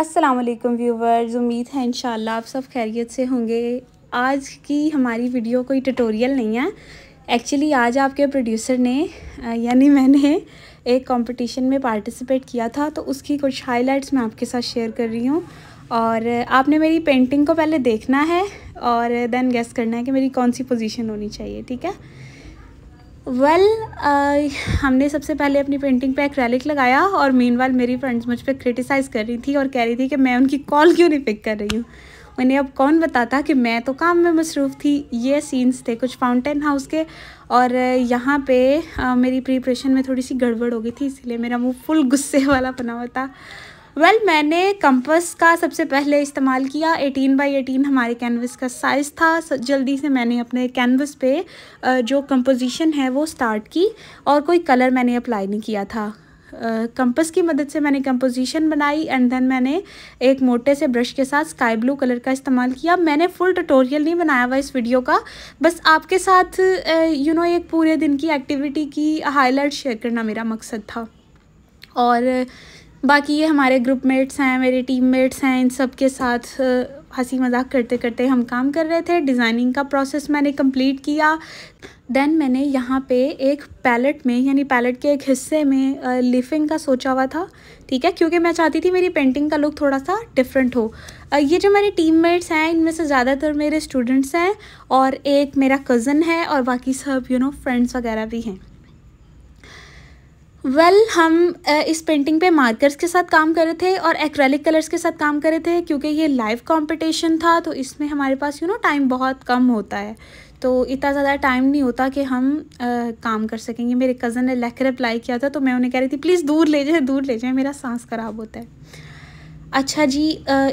अस्सलाम वालेकुम व्यूवर्स उम्मीद है इन आप सब खैरियत से होंगे आज की हमारी वीडियो कोई ट्यूटोरियल नहीं है एक्चुअली आज आपके प्रोड्यूसर ने यानी मैंने एक कंपटीशन में पार्टिसिपेट किया था तो उसकी कुछ हाइलाइट्स मैं आपके साथ शेयर कर रही हूँ और आपने मेरी पेंटिंग को पहले देखना है और देन गेस करना है कि मेरी कौन सी पोजीशन होनी चाहिए ठीक है वेल well, uh, हमने सबसे पहले अपनी पेंटिंग पे एक्रेलिक लगाया और वाल मेरी फ्रेंड्स मुझ पर क्रिटिसाइज़ कर रही थी और कह रही थी कि मैं उनकी कॉल क्यों नहीं पिक कर रही हूँ उन्हें अब कौन बताता कि मैं तो काम में मसरूफ़ थी ये सीन्स थे कुछ फाउंटेन हाउस के और यहाँ पे आ, uh, मेरी प्रिपरेशन में थोड़ी सी गड़बड़ हो गई थी इसलिए मेरा मुँह फुल गुस्से वाला बना हुआ था वेल well, मैंने कंपस का सबसे पहले इस्तेमाल किया 18 बाई 18 हमारे कैनवस का साइज़ था जल्दी से मैंने अपने कैनवस पे जो कंपोजिशन है वो स्टार्ट की और कोई कलर मैंने अप्लाई नहीं किया था कंपस uh, की मदद से मैंने कंपोजिशन बनाई एंड देन मैंने एक मोटे से ब्रश के साथ स्काई ब्लू कलर का इस्तेमाल किया मैंने फुल ट्यूटोरियल नहीं बनाया हुआ इस वीडियो का बस आपके साथ you uh, know you know, एक पूरे दिन की एक्टिविटी की हाईलाइट शेयर करना मेरा मकसद था और uh, बाकी ये हमारे ग्रुप मेट्स हैं मेरे टीम मेट्स हैं इन सब के साथ हंसी मजाक करते करते हम काम कर रहे थे डिज़ाइनिंग का प्रोसेस मैंने कंप्लीट किया देन मैंने यहाँ पे एक पैलेट में यानी पैलेट के एक हिस्से में लिफिंग का सोचा हुआ था ठीक है क्योंकि मैं चाहती थी मेरी पेंटिंग का लुक थोड़ा सा डिफरेंट हो ये जो मेरे मेट्स हैं इनमें से ज़्यादातर मेरे स्टूडेंट्स हैं और एक मेरा कज़न है और बाकी सब यू नो फ्रेंड्स वगैरह भी हैं वेल well, हम इस पेंटिंग पे मार्कर्स के साथ काम कर रहे थे और एक्रेलिक कलर्स के साथ काम कर रहे थे क्योंकि ये लाइव कंपटीशन था तो इसमें हमारे पास यू नो टाइम बहुत कम होता है तो इतना ज़्यादा टाइम नहीं होता कि हम आ, काम कर सकेंगे मेरे कज़न ने लेकर अप्लाई किया था तो मैं उन्हें कह रही थी प्लीज़ दूर ले जाए दूर ले जाए मेरा सांस ख़राब होता है अच्छा जी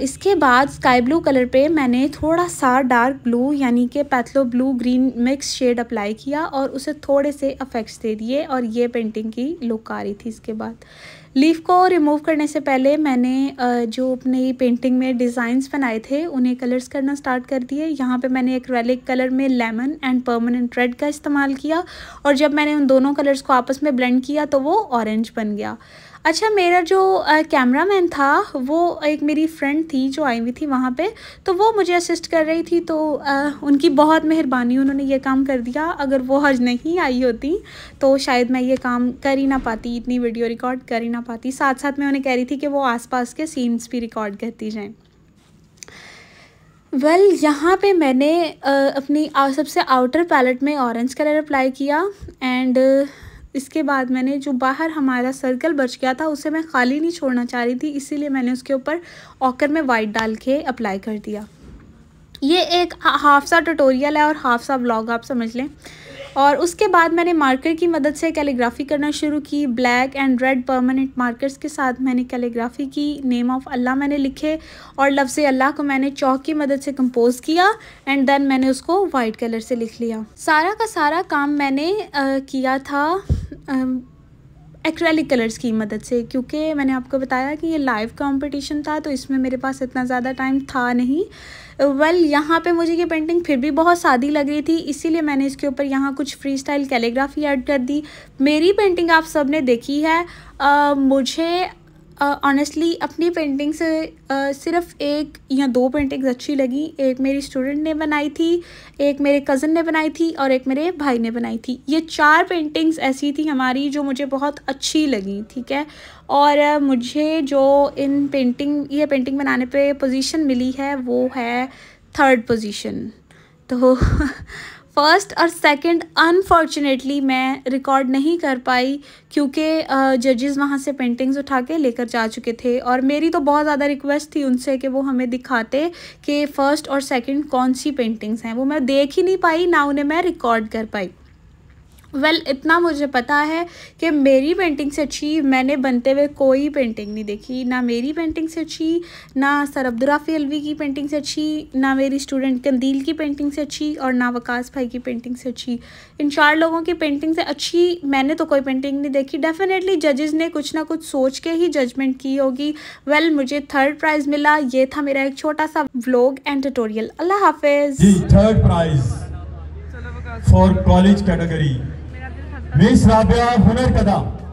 इसके बाद स्काई ब्लू कलर पे मैंने थोड़ा सा डार्क ब्लू यानी कि phthalo blue green mix shade apply किया और उसे थोड़े से अफेक्ट्स दे दिए और ये पेंटिंग की लुक आ रही थी इसके बाद लीफ को रिमूव करने से पहले मैंने जो अपने पेंटिंग में डिज़ाइंस बनाए थे उन्हें कलर्स करना स्टार्ट कर दिए यहाँ पे मैंने रेलिक कलर में लेमन एंड परमानेंट रेड का इस्तेमाल किया और जब मैंने उन दोनों कलर्स को आपस में ब्लेंड किया तो वो ऑरेंज बन गया अच्छा मेरा जो कैमरा मैन था वो एक मेरी फ्रेंड थी जो आई हुई थी वहाँ पे तो वो मुझे असिस्ट कर रही थी तो आ, उनकी बहुत मेहरबानी उन्होंने ये काम कर दिया अगर वो हज नहीं आई होती तो शायद मैं ये काम कर ही ना पाती इतनी वीडियो रिकॉर्ड कर ही ना पाती साथ साथ मैं उन्हें कह रही थी कि वो आसपास के सीन्स भी रिकॉर्ड करती जाएँ वेल well, यहाँ पे मैंने आ, अपनी सबसे आउटर पैलेट में ऑरेंज कलर अप्लाई किया एंड इसके बाद मैंने जो बाहर हमारा सर्कल बच गया था उसे मैं खाली नहीं छोड़ना चाह रही थी इसीलिए मैंने उसके ऊपर ऑकर में वाइट डाल के अप्लाई कर दिया ये एक हाफ सा ट्यूटोरियल है और हाफ सा ब्लॉग आप समझ लें और उसके बाद मैंने मार्कर की मदद से कैलीग्राफी करना शुरू की black and red permanent markers के साथ मैंने कैलीग्राफी की नेम ऑफ अल्लाह मैंने लिखे और लफ्ज़ अल्लाह को मैंने चौक की मदद से कंपोज़ किया एंड देन मैंने उसको वाइट कलर से लिख लिया सारा का सारा काम मैंने आ, किया था आ, एक्रेलिक कलर्स की मदद से क्योंकि मैंने आपको बताया कि ये लाइव कंपटीशन था तो इसमें मेरे पास इतना ज़्यादा टाइम था नहीं वेल well, यहाँ पे मुझे ये पेंटिंग फिर भी बहुत सादी लग रही थी इसीलिए मैंने इसके ऊपर यहाँ कुछ फ्री स्टाइल कैलीग्राफी ऐड कर दी मेरी पेंटिंग आप सब ने देखी है आ, मुझे ऑनेस्टली uh, अपनी पेंटिंग से uh, सिर्फ एक या दो पेंटिंग्स अच्छी लगी एक मेरी स्टूडेंट ने बनाई थी एक मेरे कज़न ने बनाई थी और एक मेरे भाई ने बनाई थी ये चार पेंटिंग्स ऐसी थी हमारी जो मुझे बहुत अच्छी लगी ठीक है और uh, मुझे जो इन पेंटिंग ये पेंटिंग बनाने पे पोजीशन मिली है वो है थर्ड पोजीशन तो फर्स्ट और सेकंड अनफॉर्चुनेटली मैं रिकॉर्ड नहीं कर पाई क्योंकि जजेस वहाँ से पेंटिंग्स उठा के लेकर जा चुके थे और मेरी तो बहुत ज़्यादा रिक्वेस्ट थी उनसे कि वो हमें दिखाते कि फ़र्स्ट और सेकंड कौन सी पेंटिंग्स हैं वो मैं देख ही नहीं पाई ना उन्हें मैं रिकॉर्ड कर पाई वेल well, इतना मुझे पता है कि मेरी पेंटिंग से अच्छी मैंने बनते हुए कोई पेंटिंग नहीं देखी ना मेरी पेंटिंग से अच्छी ना सर अब्दुलराफ़ी अलवी की पेंटिंग से अच्छी ना मेरी स्टूडेंट कंदील की पेंटिंग से अच्छी और ना वकास भाई की पेंटिंग से अच्छी इन चार लोगों की पेंटिंग से अच्छी मैंने तो कोई पेंटिंग नहीं देखी डेफ़िनेटली जजेज़ ने कुछ ना कुछ सोच के ही जजमेंट की होगी वेल well, मुझे थर्ड प्राइज़ मिला ये था मेरा एक छोटा सा ब्लॉग एंड टटोरियल अल्लाह हाफिज़ third prize for college category मेष राबिया हुनर कदम